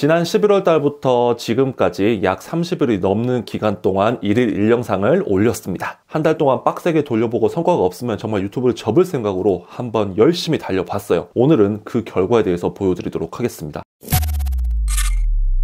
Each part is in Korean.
지난 11월 달부터 지금까지 약 30일이 넘는 기간 동안 1일 1영상을 올렸습니다. 한 달 동안 빡세게 돌려보고 성과가 없으면 정말 유튜브를 접을 생각으로 한번 열심히 달려봤어요. 오늘은 그 결과에 대해서 보여드리도록 하겠습니다.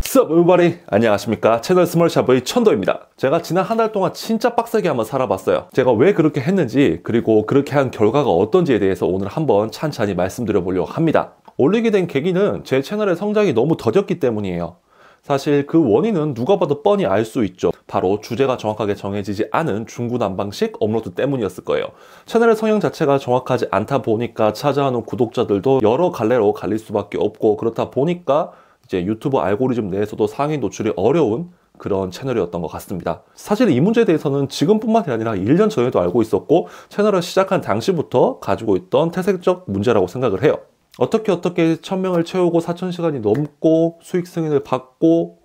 수업 e v 안녕하십니까 채널 스몰샵의 천도입니다 제가 지난 한 달 동안 진짜 빡세게 한번 살아봤어요 제가 왜 그렇게 했는지 그리고 그렇게 한 결과가 어떤지에 대해서 오늘 한번 찬찬히 말씀드려 보려고 합니다 올리게 된 계기는 제 채널의 성장이 너무 더뎠기 때문이에요. 사실 그 원인은 누가 봐도 뻔히 알 수 있죠. 바로 주제가 정확하게 정해지지 않은 중구난방식 업로드 때문이었을 거예요. 채널의 성향 자체가 정확하지 않다 보니까 찾아오는 구독자들도 여러 갈래로 갈릴 수밖에 없고 그렇다 보니까 이제 유튜브 알고리즘 내에서도 상위 노출이 어려운 그런 채널이었던 것 같습니다. 사실 이 문제에 대해서는 지금뿐만이 아니라 1년 전에도 알고 있었고 채널을 시작한 당시부터 가지고 있던 태색적 문제라고 생각을 해요. 어떻게 어떻게 1 0 0 0명을 채우고 4 0 0 0 시간이 넘고 수익 승인을 받고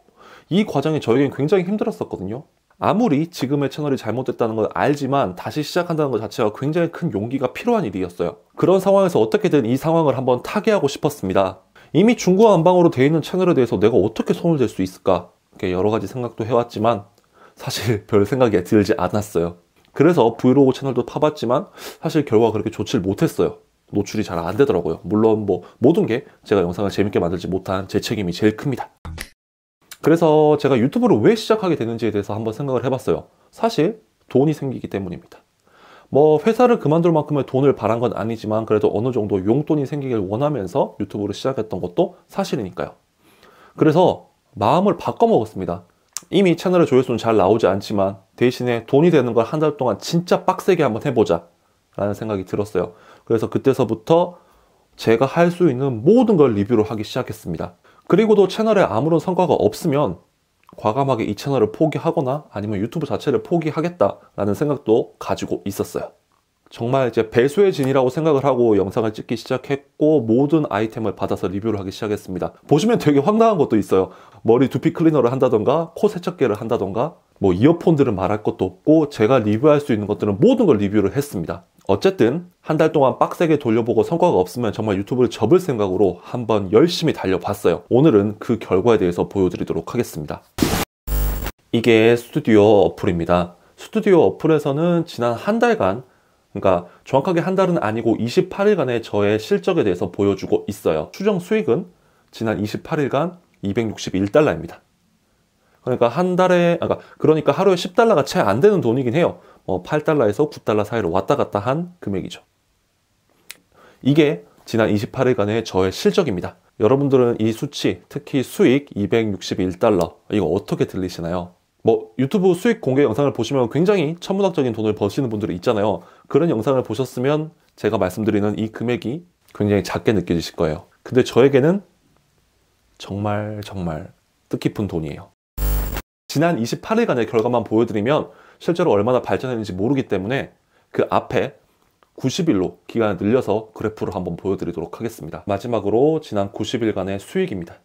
이 과정이 저에겐 굉장히 힘들었었거든요. 아무리 지금의 채널이 잘못됐다는 걸 알지만 다시 시작한다는 것 자체가 굉장히 큰 용기가 필요한 일이었어요. 그런 상황에서 어떻게든 이 상황을 한번 타개하고 싶었습니다. 이미 중구안방으로 돼 있는 채널에 대해서 내가 어떻게 손을 댈 수 있을까? 이렇게 여러 가지 생각도 해왔지만 사실 별 생각이 들지 않았어요. 그래서 브이로그 채널도 파봤지만 사실 결과가 그렇게 좋질 못했어요. 노출이 잘 안 되더라고요. 물론 뭐 모든 게 제가 영상을 재밌게 만들지 못한 제 책임이 제일 큽니다. 그래서 제가 유튜브를 왜 시작하게 되는지에 대해서 한번 생각을 해봤어요. 사실 돈이 생기기 때문입니다. 뭐 회사를 그만둘 만큼의 돈을 바란 건 아니지만 그래도 어느 정도 용돈이 생기길 원하면서 유튜브를 시작했던 것도 사실이니까요. 그래서 마음을 바꿔먹었습니다. 이미 채널의 조회수는 잘 나오지 않지만 대신에 돈이 되는 걸 한 달 동안 진짜 빡세게 한번 해보자 라는 생각이 들었어요. 그래서 그때서부터 제가 할 수 있는 모든 걸 리뷰를 하기 시작했습니다. 그리고도 채널에 아무런 성과가 없으면 과감하게 이 채널을 포기하거나 아니면 유튜브 자체를 포기하겠다라는 생각도 가지고 있었어요. 정말 이제 배수의 진이라고 생각을 하고 영상을 찍기 시작했고 모든 아이템을 받아서 리뷰를 하기 시작했습니다. 보시면 되게 황당한 것도 있어요. 머리 두피 클리너를 한다던가 코 세척기를 한다던가 뭐이어폰들을 말할 것도 없고 제가 리뷰할 수 있는 것들은 모든 걸 리뷰를 했습니다. 어쨌든 한 달 동안 빡세게 돌려보고 성과가 없으면 정말 유튜브를 접을 생각으로 한번 열심히 달려봤어요. 오늘은 그 결과에 대해서 보여드리도록 하겠습니다. 이게 스튜디오 어플입니다. 스튜디오 어플에서는 지난 한 달간 그러니까 정확하게 한 달은 아니고 28일간의 저의 실적에 대해서 보여주고 있어요. 추정 수익은 지난 28일간 261달러입니다. 그러니까 한 달에 그러니까, 그러니까 하루에 10달러가 채 안 되는 돈이긴 해요. 8달러에서 어, 9달러 사이로 왔다 갔다 한 금액이죠. 이게 지난 28일간의 저의 실적입니다. 여러분들은 이 수치, 특히 수익 261달러, 이거 어떻게 들리시나요? 뭐 유튜브 수익 공개 영상을 보시면 굉장히 천문학적인 돈을 버시는 분들이 있잖아요. 그런 영상을 보셨으면 제가 말씀드리는 이 금액이 굉장히 작게 느껴지실 거예요. 근데 저에게는 정말 정말 뜻깊은 돈이에요. 지난 28일간의 결과만 보여드리면 실제로 얼마나 발전했는지 모르기 때문에 그 앞에 90일로 기간을 늘려서 그래프를 한번 보여드리도록 하겠습니다. 마지막으로 지난 90일간의 수익입니다.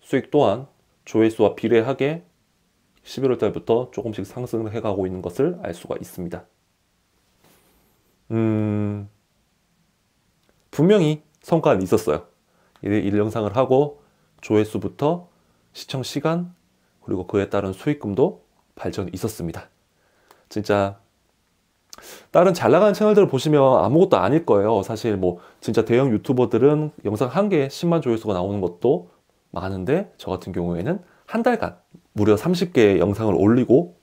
수익 또한 조회수와 비례하게 11월 달부터 조금씩 상승을 해가고 있는 것을 알 수가 있습니다. 음, 분명히 성과는 있었어요. 이 영상을 하고 조회수부터 시청 시간 그리고 그에 따른 수익금도 발전이 있었습니다. 진짜 다른 잘 나가는 채널들을 보시면 아무것도 아닐 거예요. 사실 뭐 진짜 대형 유튜버들은 영상 한 개에 10만 조회수가 나오는 것도 많은데 저 같은 경우에는 한 달간 무려 30개의 영상을 올리고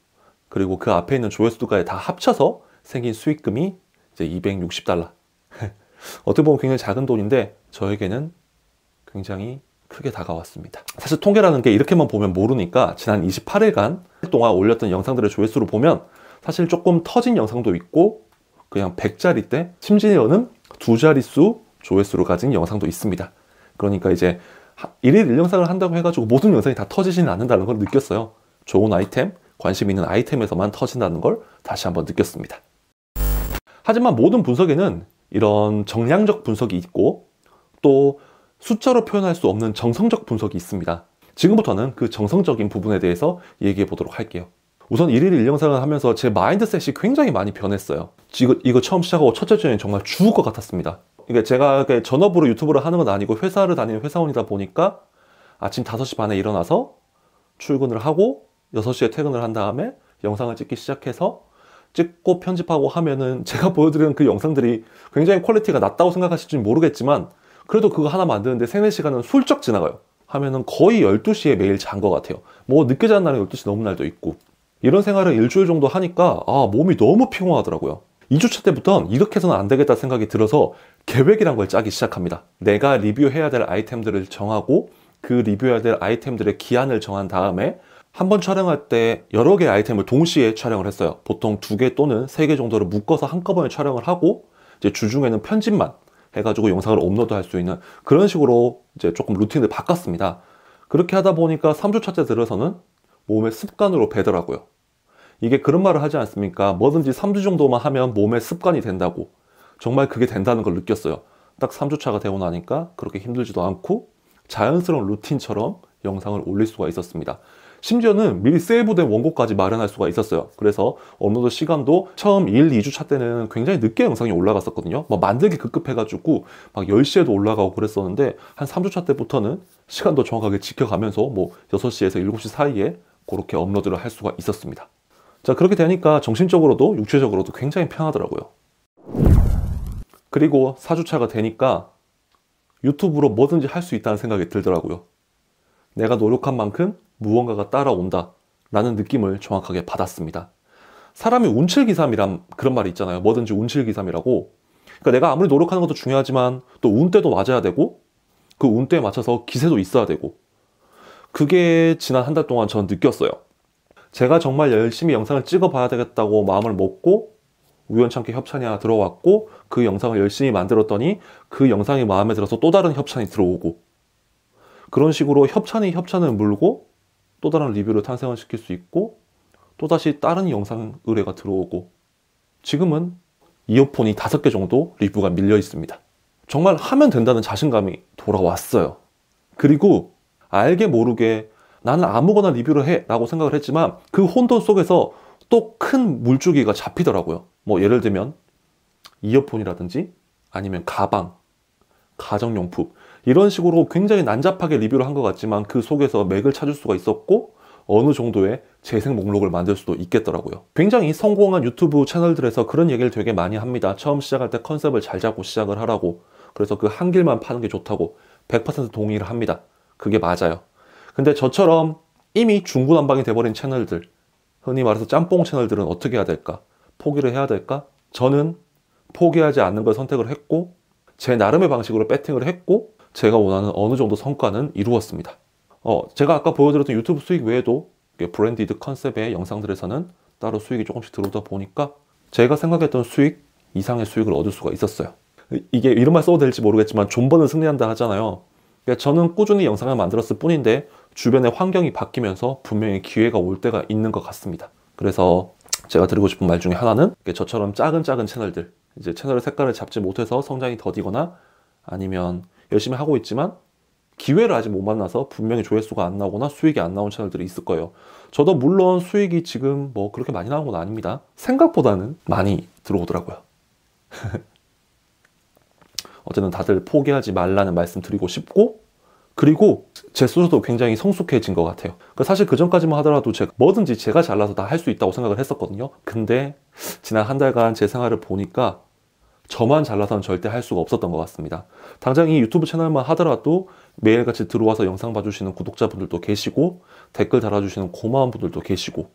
그리고 그 앞에 있는 조회수까지 다 합쳐서 생긴 수익금이 이제 260달러. 어떻게 보면 굉장히 작은 돈인데 저에게는 굉장히 크게 다가왔습니다. 사실 통계라는 게 이렇게만 보면 모르니까 지난 28일간 동안 올렸던 영상들의 조회수로 보면 사실 조금 터진 영상도 있고 그냥 1 0 0자리때 심지어는 두 자릿수 조회수를 가진 영상도 있습니다. 그러니까 이제 일일 일영상을 한다고 해가지고 모든 영상이 다 터지지는 않는다는 걸 느꼈어요. 좋은 아이템, 관심 있는 아이템에서만 터진다는 걸 다시 한번 느꼈습니다. 하지만 모든 분석에는 이런 정량적 분석이 있고 또 숫자로 표현할 수 없는 정성적 분석이 있습니다. 지금부터는 그 정성적인 부분에 대해서 얘기해 보도록 할게요. 우선 1일 1영상을 하면서 제 마인드셋이 굉장히 많이 변했어요. 지금 이거 처음 시작하고 첫째 주에는 정말 죽을 것 같았습니다. 이게 그러니까 제가 전업으로 유튜브를 하는 건 아니고 회사를 다니는 회사원이다 보니까 아침 5시 반에 일어나서 출근을 하고 6시에 퇴근을 한 다음에 영상을 찍기 시작해서 찍고 편집하고 하면은 제가 보여드리는 그 영상들이 굉장히 퀄리티가 낮다고 생각하실지 모르겠지만 그래도 그거 하나 만드는데 3, 4시간은 훌쩍 지나가요. 하면은 거의 12시에 매일 잔 것 같아요. 뭐 늦게 자는 날은 12시 넘은 날도 있고 이런 생활을 일주일 정도 하니까 아 몸이 너무 피곤하더라고요. 2주차 때부터 이렇게 해서는 안 되겠다 생각이 들어서 계획이란 걸 짜기 시작합니다. 내가 리뷰해야 될 아이템들을 정하고 그 리뷰해야 될 아이템들의 기한을 정한 다음에 한 번 촬영할 때 여러 개의 아이템을 동시에 촬영을 했어요. 보통 두 개 또는 세 개 정도를 묶어서 한꺼번에 촬영을 하고 이제 주중에는 편집만 해가지고 영상을 업로드 할수 있는 그런 식으로 이제 조금 루틴을 바꿨습니다. 그렇게 하다 보니까 3주차 때 들어서는 몸의 습관으로 배더라고요. 이게 그런 말을 하지 않습니까? 뭐든지 3주 정도만 하면 몸에 습관이 된다고. 정말 그게 된다는 걸 느꼈어요. 딱 3주 차가 되고 나니까 그렇게 힘들지도 않고 자연스러운 루틴처럼 영상을 올릴 수가 있었습니다. 심지어는 미리 세이브된 원고까지 마련할 수가 있었어요. 그래서 업로드 시간도 처음 1, 2주 차 때는 굉장히 늦게 영상이 올라갔었거든요. 막 만들기 급급해가지고 막 10시에도 올라가고 그랬었는데 한 3주 차 때부터는 시간도 정확하게 지켜가면서 뭐 6시에서 7시 사이에 그렇게 업로드를 할 수가 있었습니다. 자 그렇게 되니까 정신적으로도 육체적으로도 굉장히 편하더라고요 그리고 4주차가 되니까 유튜브로 뭐든지 할 수 있다는 생각이 들더라고요 내가 노력한 만큼 무언가가 따라온다 라는 느낌을 정확하게 받았습니다 사람이 운칠기삼이란 그런 말이 있잖아요 뭐든지 운칠기삼이라고 그러니까 내가 아무리 노력하는 것도 중요하지만 또 운때도 맞아야 되고 그 운때에 맞춰서 기세도 있어야 되고 그게 지난 한 달 동안 전 느꼈어요 제가 정말 열심히 영상을 찍어 봐야 되겠다고 마음을 먹고 우연찮게 협찬이 하나 들어왔고 그 영상을 열심히 만들었더니 그 영상이 마음에 들어서 또 다른 협찬이 들어오고 그런 식으로 협찬이 협찬을 물고 또 다른 리뷰를 탄생을 시킬 수 있고 또다시 다른 영상 의뢰가 들어오고 지금은 이어폰이 다섯 개 정도 리뷰가 밀려 있습니다. 정말 하면 된다는 자신감이 돌아왔어요. 그리고 알게 모르게 나는 아무거나 리뷰를 해 라고 생각을 했지만 그 혼돈 속에서 또 큰 물줄기가 잡히더라고요. 뭐 예를 들면 이어폰이라든지 아니면 가방, 가정용품 이런 식으로 굉장히 난잡하게 리뷰를 한 것 같지만 그 속에서 맥을 찾을 수가 있었고 어느 정도의 재생 목록을 만들 수도 있겠더라고요. 굉장히 성공한 유튜브 채널들에서 그런 얘기를 되게 많이 합니다. 처음 시작할 때 컨셉을 잘 잡고 시작을 하라고 그래서 그 한 길만 파는 게 좋다고 100% 동의를 합니다. 그게 맞아요. 근데 저처럼 이미 중구난방이 돼버린 채널들, 흔히 말해서 짬뽕 채널들은 어떻게 해야 될까? 포기를 해야 될까? 저는 포기하지 않는 걸 선택을 했고, 제 나름의 방식으로 배팅을 했고, 제가 원하는 어느 정도 성과는 이루었습니다. 어, 제가 아까 보여드렸던 유튜브 수익 외에도 브랜디드 컨셉의 영상들에서는 따로 수익이 조금씩 들어오다 보니까 제가 생각했던 수익 이상의 수익을 얻을 수가 있었어요. 이게 이런 말 써도 될지 모르겠지만 존버는 승리한다 하잖아요. 그러니까 저는 꾸준히 영상을 만들었을 뿐인데 주변의 환경이 바뀌면서 분명히 기회가 올 때가 있는 것 같습니다. 그래서 제가 드리고 싶은 말 중에 하나는 저처럼 작은 작은 채널들 이제 채널의 색깔을 잡지 못해서 성장이 더디거나 아니면 열심히 하고 있지만 기회를 아직 못 만나서 분명히 조회수가 안 나오거나 수익이 안 나온 채널들이 있을 거예요. 저도 물론 수익이 지금 뭐 그렇게 많이 나온 건 아닙니다. 생각보다는 많이 들어오더라고요. 어쨌든 다들 포기하지 말라는 말씀 드리고 싶고 그리고 제 수술도 굉장히 성숙해진 것 같아요 그러니까 사실 그 전까지만 하더라도 제가 뭐든지 제가 잘라서 다 할 수 있다고 생각을 했었거든요 근데 지난 한 달간 제 생활을 보니까 저만 잘라서는 절대 할 수가 없었던 것 같습니다 당장 이 유튜브 채널만 하더라도 매일같이 들어와서 영상 봐주시는 구독자분들도 계시고 댓글 달아주시는 고마운 분들도 계시고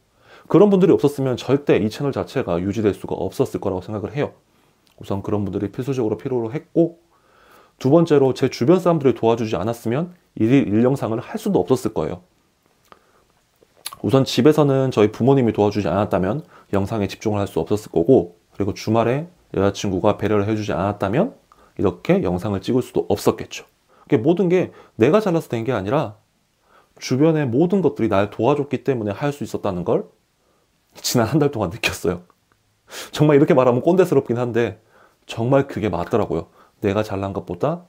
그런 분들이 없었으면 절대 이 채널 자체가 유지될 수가 없었을 거라고 생각을 해요 우선 그런 분들이 필수적으로 필요로 했고 두 번째로 제 주변 사람들을 도와주지 않았으면 일일 일영상을 할 수도 없었을 거예요. 우선 집에서는 저희 부모님이 도와주지 않았다면 영상에 집중을 할 수 없었을 거고 그리고 주말에 여자친구가 배려를 해주지 않았다면 이렇게 영상을 찍을 수도 없었겠죠. 모든 게 내가 잘라서 된 게 아니라 주변의 모든 것들이 날 도와줬기 때문에 할 수 있었다는 걸 지난 한 달 동안 느꼈어요. 정말 이렇게 말하면 꼰대스럽긴 한데 정말 그게 맞더라고요. 내가 잘난 것보다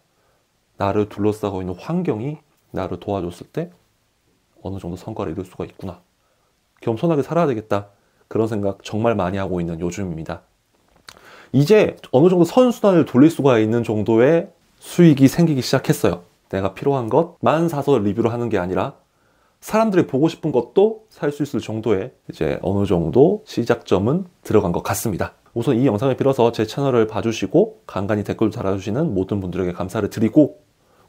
나를 둘러싸고 있는 환경이 나를 도와줬을 때 어느 정도 성과를 이룰 수가 있구나. 겸손하게 살아야 되겠다. 그런 생각 정말 많이 하고 있는 요즘입니다. 이제 어느 정도 선순환을 돌릴 수가 있는 정도의 수익이 생기기 시작했어요. 내가 필요한 것만 사서 리뷰를 하는 게 아니라 사람들이 보고 싶은 것도 살 수 있을 정도의 이제 어느 정도 시작점은 들어간 것 같습니다. 우선 이 영상을 빌어서 제 채널을 봐주시고 간간히 댓글 달아주시는 모든 분들에게 감사를 드리고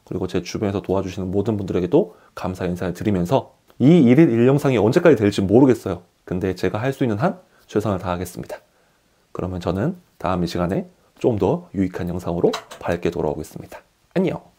그리고 제 주변에서 도와주시는 모든 분들에게도 감사 인사를 드리면서 이 1일 1영상이 언제까지 될지 모르겠어요. 근데 제가 할 수 있는 한 최선을 다하겠습니다. 그러면 저는 다음 이 시간에 좀 더 유익한 영상으로 밝게 돌아오겠습니다. 안녕!